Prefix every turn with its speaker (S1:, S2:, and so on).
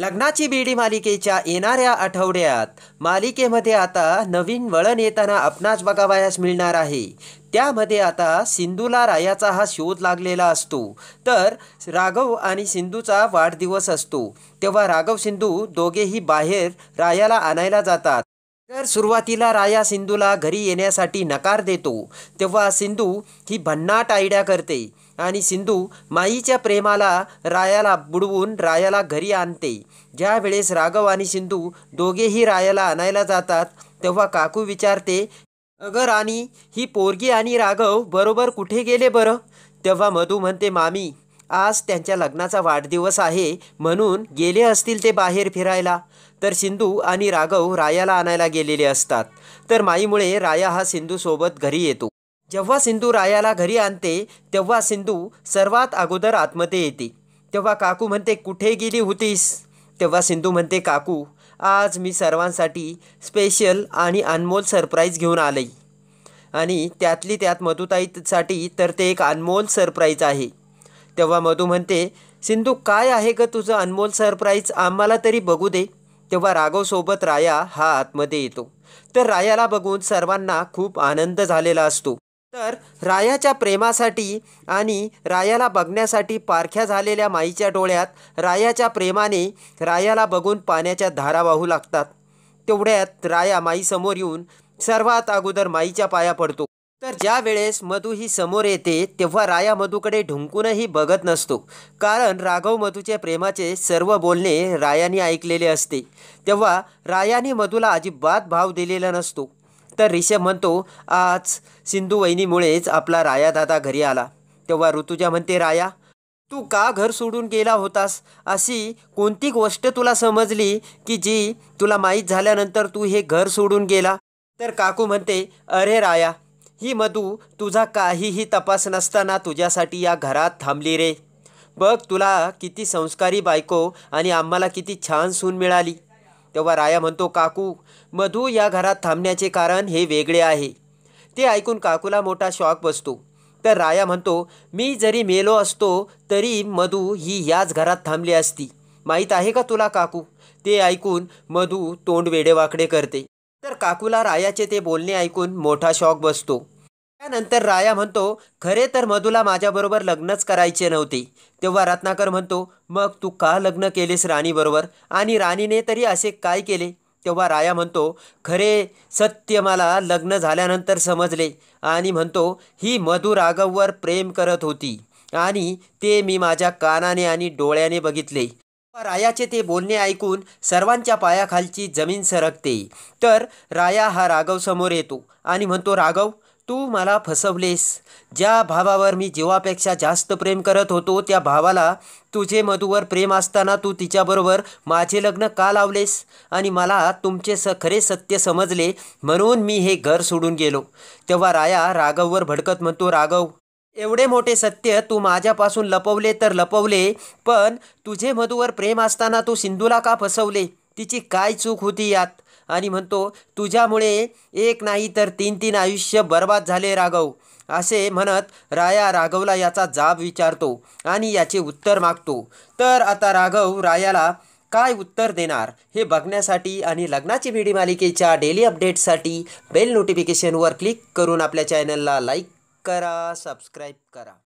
S1: लग्नाची बेडी मालिकेच्या येणाऱ्या आठवड्यात मालिकेमध्ये आता नवीन वळण येताना आपणास बघावयास मिळणार आहे त्यामध्ये आता सिंधूला रायाचा हा शोध लागलेला असतो तर राघव आणि सिंधूचा वाढदिवस असतो तेव्हा राघव सिंधू दोघेही बाहेर रायाला आणायला जातात तर सुरुवातीला राया सिंधूला घरी येण्यासाठी नकार देतो तेव्हा सिंधू ही भन्नाट आयड्या करते आणि सिंधू माईच्या प्रेमाला रायाला बुडवून रायाला घरी आणते ज्यावेळेस राघव आणि सिंधू दोघेही रायाला आणायला जातात तेव्हा काकू विचारते अगर आणि ही पोरगी आणि राघव बरोबर कुठे गेले बरं तेव्हा मधू म्हणते मामी आज त्यांच्या लग्नाचा वाढदिवस आहे म्हणून गेले असतील ते बाहेर फिरायला तर सिंधू आणि राघव रायाला आणायला गेलेले असतात तर माईमुळे राया हा सिंधूसोबत घरी येतो जेव्हा सिंधू रायाला घरी आणते तेव्हा सिंधू सर्वात अगोदर आत्मते येते तेव्हा काकू म्हणते कुठे गेली होतीस तेव्हा सिंधू म्हणते काकू आज मी सर्वांसाठी स्पेशल आणि अनमोल सरप्राईज घेऊन आले आणि त्यातली त्यात मधुताईसाठी तर ते एक अनमोल सरप्राईज आहे तेव्हा मधू म्हणते सिंधू काय आहे ग तुझं अनमोल सरप्राईज आम्हाला तरी बघू दे तेव्हा राघवसोबत राया हा आतमध्ये येतो तर रायाला बघून सर्वांना खूप आनंद झालेला असतो तर रायाच्या प्रेमासाठी आणि रायाला बघण्यासाठी पारख्या झालेल्या माईच्या डोळ्यात रायाच्या प्रेमाने रायाला बघून पाण्याच्या धारा वाहू लागतात तेवढ्यात राया माईसमोर येऊन सर्वात अगोदर माईच्या पाया पडतो तर ज्या वेळेस मधू ही समोर येते तेव्हा राया मधूकडे ढुंकूनही बघत नसतो कारण राघव मधूच्या प्रेमाचे सर्व बोलणे रायाने ऐकलेले असते तेव्हा रायाने मधूला अजिबात भाव दिलेला नसतो तर रिषभ म्हणतो आज सिंधू वहिनीमुळेच आपला राया दादा घरी आला तेव्हा ऋतुजा म्हणते राया तू का घर सोडून गेला होतास अशी कोणती गोष्ट तुला समजली की जी तुला माहीत झाल्यानंतर तू हे घर सोडून गेला तर काकू म्हणते अरे राया ही मधू तुझा काहीही तपास नसताना तुझ्यासाठी या घरात थांबली रे बघ तुला किती संस्कारी बायको आणि आम्हाला किती छान सून मिळाली तेव्हा राया म्हणतो काकू मधू या घरात थांबण्याचे कारण हे वेगळे आहे ते ऐकून काकूला मोठा शॉक बसतो तर राया म्हणतो मी जरी मेलो असतो तरी मधू ही याच घरात थांबली असती माहीत आहे का तुला काकू ते ऐकून मधू तोंड वेडेवाकडे करते तर काकूला रायाचे ते बोलणे ऐकून मोठा शॉक बसतो त्यानंतर राया म्हणतो खरे तर मधूला माझ्याबरोबर लग्नच करायचे नव्हते तेव्हा रत्नाकर म्हणतो मग तू का लग्न केलेस राणीबरोबर आणि राणीने तरी असे काय केले तेव्हा राया म्हणतो खरे सत्य मला लग्न झाल्यानंतर समजले आणि म्हणतो ही मधू राघववर प्रेम करत होती आणि ते मी माझ्या कानाने आणि डोळ्याने बघितले रायाचे ते बोलणे ऐकून सर्वांच्या पायाखालची जमीन सरकते तर राया हा राघव समोर येतो आणि म्हणतो राघव तू मला फसवलेस ज्या भावावर मी जीवापेक्षा जास्त प्रेम करत होतो त्या भावाला तुझे मधूवर प्रेम असताना तू तिच्याबरोबर माझे लग्न का लावलेस आणि मला तुमचे स खरे सत्य समजले म्हणून मी हे घर सोडून गेलो तेव्हा राया राघववर भडकत म्हणतो राघव एवढे मोठे सत्य तू माझ्यापासून लपवले तर लपवले पण तुझे मधूवर प्रेम असताना तू सिंधूला का फसवले तिची काय चूक होती यात आणि म्हणतो तुझ्यामुळे एक नाही तर तीन तीन आयुष्य बर्बाद झाले राघव असे म्हणत राया राघवला याचा जाब विचारतो आणि याचे उत्तर मागतो तर आता राघव रायाला काय उत्तर देणार हे बघण्यासाठी आणि लग्नाची व्हिडी मालिकेच्या डेली अपडेट्ससाठी बेल नोटिफिकेशनवर क्लिक करून आपल्या चॅनलला लाईक करा सबस्क्राईब करा